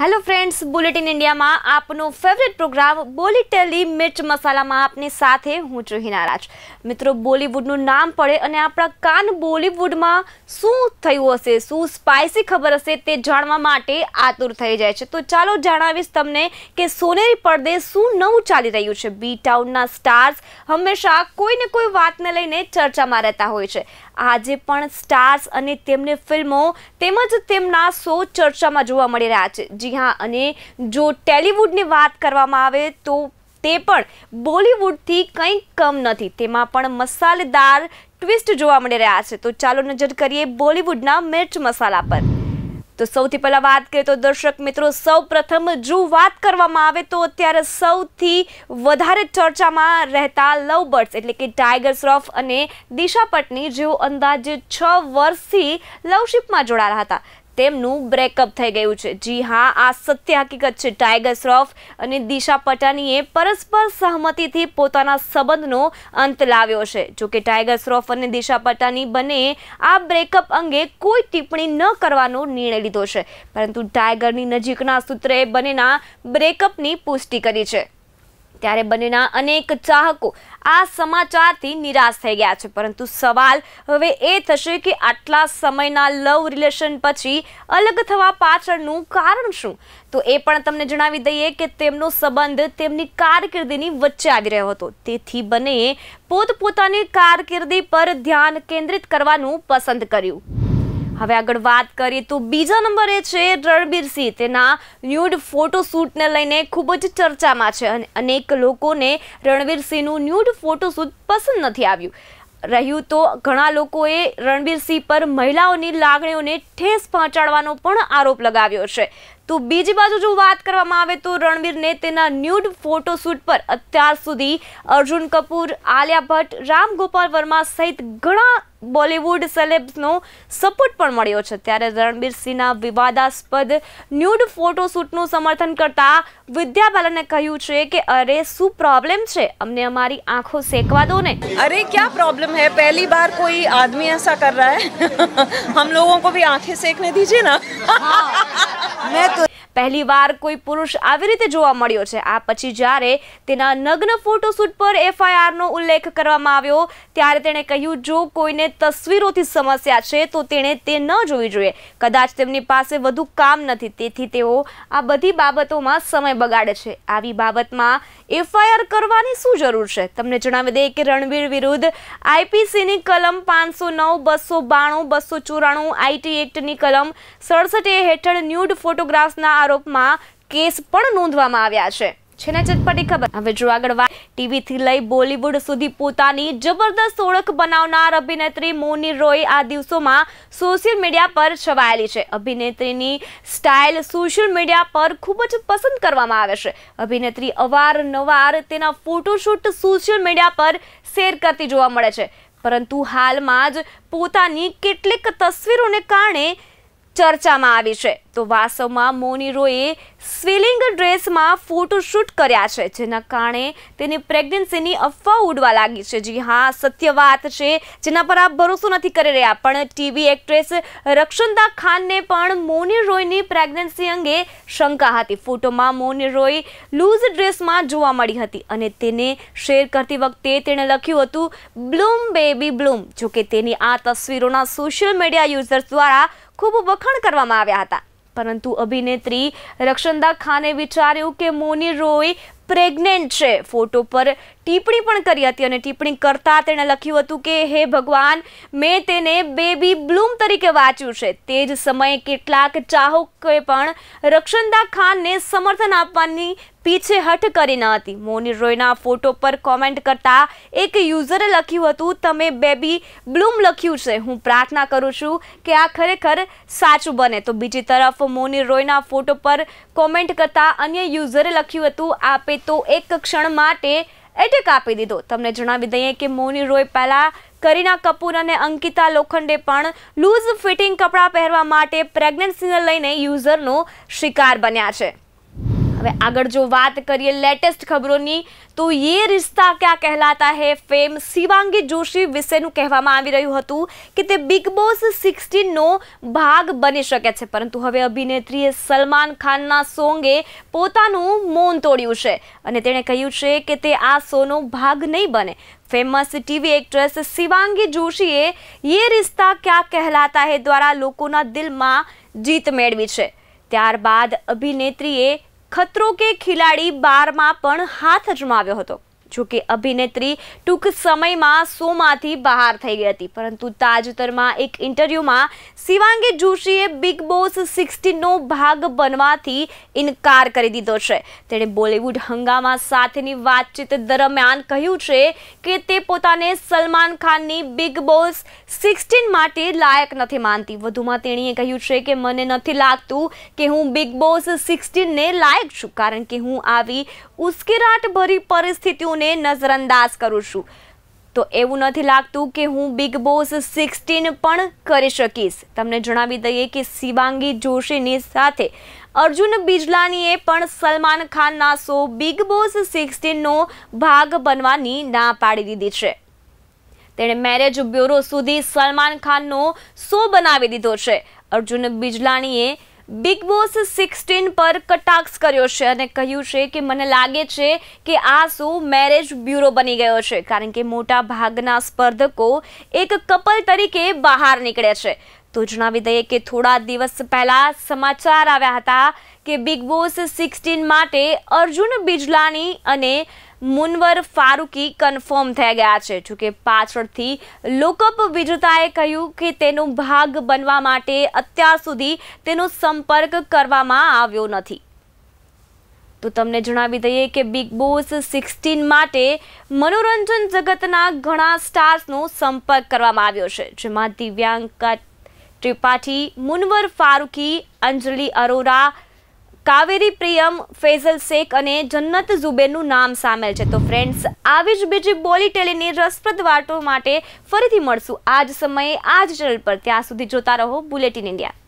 hello friends bulletin ઇન્ડિયામાં આપનો favourite programme બોલીટેલી મિર્ચ મસાલામાં આપની સાથે હું ચુહિના રાજ મિત્રો બોલીવુડનું નામ પડે અને આપણા કાન બોલીવુડમાં શું થયું હશે શું સ્પાઇસી ખબર હશે તે જાણવા માટે આતુર થઈ જાય છે તો ચાલો જણાવીશ તમને કે સોનેરી પડદે શું નવું ચાલી રહ્યું છે બી ટાઉનના સ્ટાર્સ હંમેશા કોઈને કોઈ વાતને લઈને ચર્ચામાં રહેતા હોય છે આજે પણ સ્ટાર્સ અને તેમની ફિલ્મો તેમજ તેમના શો ચર્ચામાં જોવા મળી રહ્યા છે જી હા અને જો ટેલિવૂડની વાત કરવામાં આવે તો તે પણ બોલીવુડથી કંઈ કમ નથી તેમાં પણ મસાલેદાર ટ્વિસ્ટ જોવા મળી રહ્યા છે તો ચાલો નજર કરીએ બોલિવૂડના મિર્ચ મસાલા પર તો સૌથી પહેલાં વાત કરીએ તો દર્શક મિત્રો સૌ પ્રથમ જો વાત કરવામાં આવે તો અત્યારે સૌથી વધારે ચર્ચામાં રહેતા લવ બર્ડ્સ એટલે કે ટાઈગર શ્રોફ અને દિશા પટની જેઓ અંદાજે છ વર્ષથી લવશિપમાં જોડાયા હતા તેમનું બ્રેકઅપ થઈ ગયું છે જી હા આ સત્ય હકીકત છે ટાઈગર શ્રોફ અને દિશા પટાનીએ પરસ્પર સહમતિથી પોતાના સંબંધનો અંત લાવ્યો છે જોકે ટાઈગર શ્રોફ અને દિશા પટાની બંને આ બ્રેકઅપ અંગે કોઈ ટિપ્પણી ન કરવાનો નિર્ણય લીધો છે પરંતુ ટાઈગરની નજીકના સૂત્રે બંનેના બ્રેકઅપની પુષ્ટિ કરી છે ત્યારે બંનેના અનેક ચાહકો આ સમાચારથી નિરાશ થઈ ગયા છે પરંતુ સવાલ હવે એ થશે કે આટલા સમયના લવ રિલેશન પછી અલગ થવા પાછળનું કારણ શું તો એ પણ તમને જણાવી દઈએ કે તેમનો સંબંધ તેમની કારકિર્દીની વચ્ચે આવી રહ્યો હતો તેથી બંનેએ પોતપોતાની કારકિર્દી પર ધ્યાન કેન્દ્રિત કરવાનું પસંદ કર્યું હવે આગળ વાત કરીએ તો બીજા નંબરે છે રણબીર સિંહ તેના ન્યૂડ ફોટોશૂટને લઈને ખૂબ જ ચર્ચામાં છે અને અનેક લોકોને રણબીર સિંહનું ન્યૂડ ફોટોશૂટ પસંદ નથી આવ્યું રહ્યું તો ઘણા લોકોએ રણબીર સિંહ પર મહિલાઓની લાગણીઓને ઠેસ પહોંચાડવાનો પણ આરોપ લગાવ્યો છે તો બીજી બાજુ જો વાત કરવામાં આવે તો રણવીરને તેના ન્યૂડ ફોટોશૂટ પર અત્યાર સુધી અર્જુન કપૂર આલિયા ભટ્ટ રામ ગોપાલ વર્મા સહિત ઘણા બોલિવૂડ સેલેબ્સનો સપોર્ટ પણ મળ્યો છે ત્યારે રણબીર સિંહના વિવાદાસ્પદ ન્યૂડ ફોટોશૂટનું સમર્થન કરતા વિદ્યા બાલને કહ્યું છે કે અરે શું પ્રોબ્લેમ છે અમને અમારી આંખો શેકવા દો ને અરે ક્યાં પ્રોબ્લેમ હે પહેલી બાર કોઈ આદમી ऐसा કર रहा है हम लोगों को भी आंखें सेकने दीजिए ना પહેલી વાર કોઈ પુરુષ આવી રીતે જોવા મળ્યો છે આ પછી જ્યારે તેના નગ્ન ફોટોશૂટ પર એફઆઈઆરનો ઉલ્લેખ કરવામાં આવ્યો ત્યારે તેણે કહ્યું જો કોઈને તસવીરોથી સમસ્યા છે તો તેણે તે ન જોવી જોઈએ કદાચ તેમની પાસે વધુ કામ નથી તેથી તેઓ આ બધી બાબતોમાં સમય બગાડે છે આવી બાબતમાં એફઆઈઆર કરવાની શું જરૂર છે તમને જણાવી દઈએ કે રણવીર વિરુદ્ધ આઈપીસીની કલમ પાંચસો નવ બસો બાણું બસો ચોરાણું આઈટી એક્ટની કલમ સડસઠ એ હેઠળ ન્યૂડ ફોટોગ્રાફ્સના આરોપમાં કેસ પણ નોંધવામાં આવ્યા છે છે ને ચટપટી ખબર હવે જો આગળ વાત ટીવીથી લઈ બોલીવુડ સુધી પોતાની જબરદસ્ત ઓળખ બનાવનાર અભિનેત્રી મોની રોય આ દિવસોમાં સોશિયલ મીડિયા પર છવાયેલી છે અભિનેત્રીની સ્ટાઇલ સોશિયલ મીડિયા પર ખૂબ જ પસંદ કરવામાં આવે છે અભિનેત્રી અવારનવાર તેના ફોટોશૂટ સોશિયલ મીડિયા પર શેર કરતી જોવા મળે છે પરંતુ હાલમાં જ પોતાની કેટલીક તસવીરોને કારણે ચર્ચામાં આવી છે તો વાસવમાં મોની સ્વિલિંગ ડ્રેસમાં ફોટોશૂટ કર્યા છે જેના કારણે તેની પ્રેગ્નન્સીની અફવા ઉડવા લાગી છે જી હા સત્ય વાત છે જેના પર આપ ભરોસો નથી કરી રહ્યા પણ ટીવી એક્ટ્રેસ રક્ષણદા ખાનને પણ મોની રોયની પ્રેગ્નન્સી અંગે શંકા હતી ફોટોમાં મોની રોય લૂઝ ડ્રેસમાં જોવા મળી હતી અને તેને શેર કરતી વખતે તેણે લખ્યું હતું બ્લૂમ બેબી બ્લૂમ જોકે તેની આ તસવીરોના સોશિયલ મીડિયા યુઝર્સ દ્વારા ખૂબ વખાણ કરવામાં આવ્યા હતા પરંતુ અભિનેત્રી રક્ષંદા ખાને વિચાર્યું કે મોની રોય પ્રેગ્નેન્ટ છે ફોટો પર ટિપ્પણી પણ કરી હતી અને ટિપ્પણી કરતાં તેણે લખ્યું હતું કે હે ભગવાન મેં તેને બેબી બ્લૂમ તરીકે વાંચ્યું છે તે જ સમયે કેટલાક ચાહકોએ પણ રક્ષંદા ખાનને સમર્થન આપવાની પીછે હઠ કરી ન હતી મોની રોયના ફોટો પર કોમેન્ટ કરતા એક યુઝરે લખ્યું હતું તમે બેબી બ્લૂમ લખ્યું છે હું પ્રાર્થના કરું છું કે આ ખરેખર સાચું બને તો બીજી તરફ મોની રોયના ફોટો પર કોમેન્ટ કરતા અન્ય યુઝરે લખ્યું હતું આપે તો એક ક્ષણ માટે એટેક આપી દીધો તમને જણાવી દઈએ કે મોની રોય પહેલાં કરીના કપૂર અને અંકિતા લોખંડે પણ લૂઝ ફિટિંગ કપડાં પહેરવા માટે પ્રેગ્નન્સીને લઈને યુઝરનો શિકાર બન્યા છે હવે આગળ જો વાત કરીએ લેટેસ્ટ ખબરોની તો યે રિશ્તા ક્યા કહેલાતા હે ફેમ શિવાંગી જોશી વિશેનું કહેવામાં આવી રહ્યું હતું કે તે બિગ બોસ સિક્સટીનનો ભાગ બની શકે છે પરંતુ હવે અભિનેત્રીએ સલમાન ખાનના સોંગે પોતાનું મૌન તોડ્યું છે અને તેણે કહ્યું છે કે તે આ સોનો ભાગ નહીં બને ફેમસ ટીવી એક્ટ્રેસ શિવાંગી જોશીએ યે રિશ્તા ક્યાં કહેલાતા હે દ્વારા લોકોના દિલમાં જીત મેળવી છે ત્યારબાદ અભિનેત્રીએ ખતરો કે ખિલાડી બારમાં પણ હાથ અજમાવ્યો હતો જોકે અભિનેત્રી ટૂંક સમયમાં શોમાંથી બહાર થઈ ગઈ હતી પરંતુ તાજેતરમાં એક ઇન્ટરવ્યૂમાં શિવાંગી જોશીએ બિગ બોસ સિક્સટીનનો ભાગ બનવાથી ઇનકાર કરી દીધો છે તેણે બોલિવૂડ હંગામા સાથેની વાતચીત દરમિયાન કહ્યું છે કે તે પોતાને સલમાન ખાનની બિગ બોસ સિક્સટીન માટે લાયક નથી માનતી વધુમાં તેણીએ કહ્યું છે કે મને નથી લાગતું કે હું બિગ બોસ સિક્સટીનને લાયક છું કારણ કે હું આવી ઉશ્કેરાટભરી પરિસ્થિતિઓ બાબતોને નજરઅંદાજ કરું છું તો એવું નથી લાગતું કે હું બિગ બોસ સિક્સટીન પણ કરી શકીશ તમને જણાવી દઈએ કે શિવાંગી જોશીની સાથે અર્જુન બિજલાનીએ પણ સલમાન ખાનના શો બિગ બોસ સિક્સટીનનો ભાગ બનવાની ના પાડી દીધી છે તેણે મેરેજ બ્યુરો સુધી સલમાન ખાનનો શો બનાવી દીધો છે અર્જુન બિજલાણીએ બિગ બોસ સિક્સટીન પર કટાક્ષ કર્યો છે અને કહ્યું છે કે મને લાગે છે કે આ શો મેરેજ બ્યુરો બની ગયો છે કારણ કે મોટા ભાગના સ્પર્ધકો એક કપલ તરીકે બહાર નીકળે છે તો જણાવી દઈએ કે થોડા દિવસ પહેલા સમાચાર આવ્યા હતા કે બિગ બોસ સિક્સટીન માટે અર્જુન બિજલાણી અને મુનવર ફારૂકી કન્ફર્મ થઈ ગયા છે જોકે પાછળથી લોકઅપ વિજેતાએ કહ્યું કે તેનો ભાગ બનવા માટે અત્યાર સુધી તેનો સંપર્ક કરવામાં આવ્યો નથી તો તમને જણાવી દઈએ કે બિગ બોસ સિક્સટીન માટે મનોરંજન જગતના ઘણા સ્ટાર્સનો સંપર્ક કરવામાં આવ્યો છે જેમાં દિવ્યાંકા ત્રિપાઠી મુનવર ફારૂકી અંજલિ અરોરા કાવેરી પ્રિયમ ફેઝલ શેખ અને જન્નત ઝુબેરનું નામ સામેલ છે તો ફ્રેન્ડ્સ આવી જ બીજી બોલી ટેલીની રસપ્રદ વાતો માટે ફરીથી મળશું આજ સમયે આજ ચેનલ પર ત્યાં સુધી જોતા રહો બુલેટિન ઇન્ડિયા